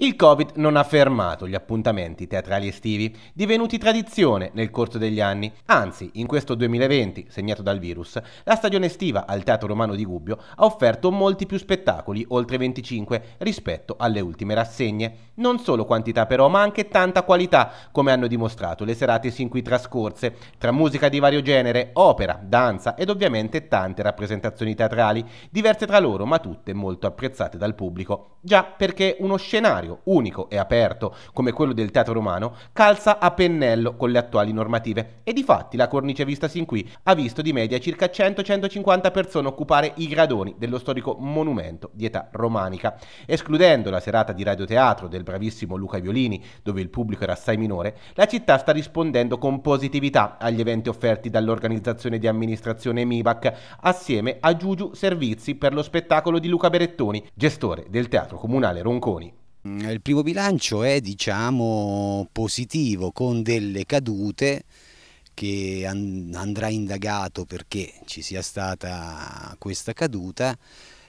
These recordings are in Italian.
Il Covid non ha fermato gli appuntamenti teatrali estivi, divenuti tradizione nel corso degli anni. Anzi, in questo 2020, segnato dal virus, la stagione estiva al Teatro Romano di Gubbio ha offerto molti più spettacoli, oltre 25, rispetto alle ultime rassegne. Non solo quantità però, ma anche tanta qualità, come hanno dimostrato le serate sin qui trascorse, tra musica di vario genere, opera, danza ed ovviamente tante rappresentazioni teatrali, diverse tra loro ma tutte molto apprezzate dal pubblico. Già perché uno scenario straordinario, unico e aperto come quello del teatro romano, calza a pennello con le attuali normative e di fatti la cornice vista sin qui ha visto di media circa 100-150 persone occupare i gradoni dello storico monumento di età romanica. Escludendo la serata di radioteatro del bravissimo Luca Violini, dove il pubblico era assai minore, la città sta rispondendo con positività agli eventi offerti dall'organizzazione di amministrazione MIBAC assieme a Giugiu Servizi per lo spettacolo di Luca Berettoni, gestore del Teatro Comunale Ronconi. Eh, il primo bilancio è diciamo positivo con delle cadute che andrà indagato perché ci sia stata questa caduta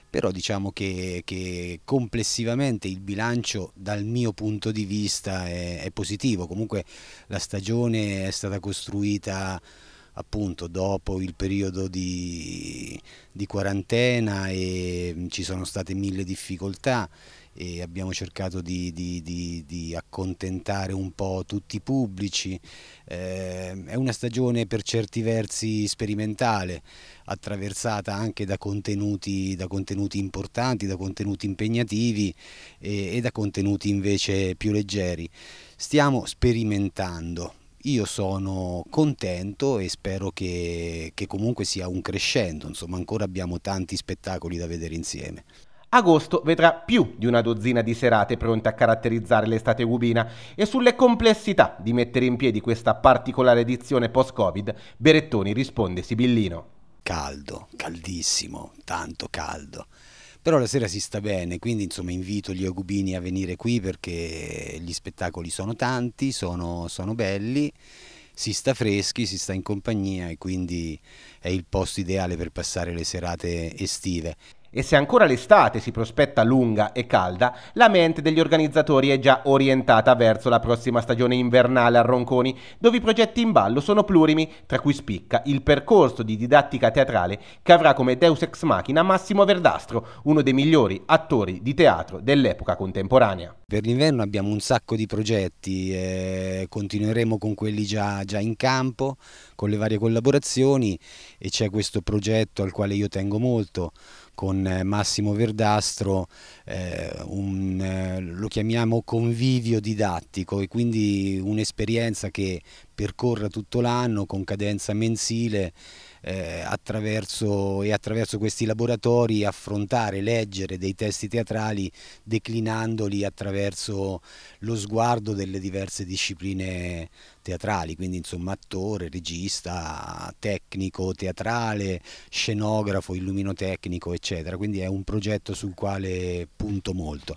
però diciamo che, che, complessivamente il bilancio dal mio punto di vista è, è positivo, comunque la stagione è stata costruita appunto dopo il periodo di, di quarantena e mm, ci sono state mille difficoltà e abbiamo cercato di, di, di, di, accontentare un po' tutti i pubblici. Eh, è una stagione per certi versi sperimentale, attraversata anche da contenuti, da contenuti importanti, da contenuti impegnativi e, e da contenuti invece più leggeri. Stiamo sperimentando io sono contento e spero che, che comunque sia un crescendo, insomma ancora abbiamo tanti spettacoli da vedere insieme. Agosto vedrà più di una dozzina di serate pronte a caratterizzare l'estate cubina e sulle complessità di mettere in piedi questa particolare edizione post-Covid, Berettoni risponde Sibillino. Caldo, caldissimo, tanto caldo però la sera si sta bene, quindi insomma invito gli Agubini a venire qui perché gli spettacoli sono tanti, sono, sono belli, si sta freschi, si sta in compagnia e quindi è il posto ideale per passare le serate estive. E se ancora l'estate si prospetta lunga e calda, la mente degli organizzatori è già orientata verso la prossima stagione invernale a Ronconi, dove i progetti in ballo sono plurimi, tra cui spicca il percorso di didattica teatrale che avrà come deus ex machina Massimo Verdastro, uno dei migliori attori di teatro dell'epoca contemporanea. Per l'inverno abbiamo un sacco di progetti, eh, continueremo con quelli già, già in campo, con le varie collaborazioni e c'è questo progetto al quale io tengo molto con eh, Massimo Verdastro, eh, un, eh, lo chiamiamo convivio didattico e quindi un'esperienza che percorra tutto l'anno con cadenza mensile eh, attraverso, e attraverso questi laboratori affrontare, leggere dei testi teatrali declinandoli attraverso lo sguardo delle diverse discipline teatrali, quindi insomma attore, regista, tecnico teatrale, scenografo, illuminotecnico eccetera, quindi è un progetto sul quale punto molto.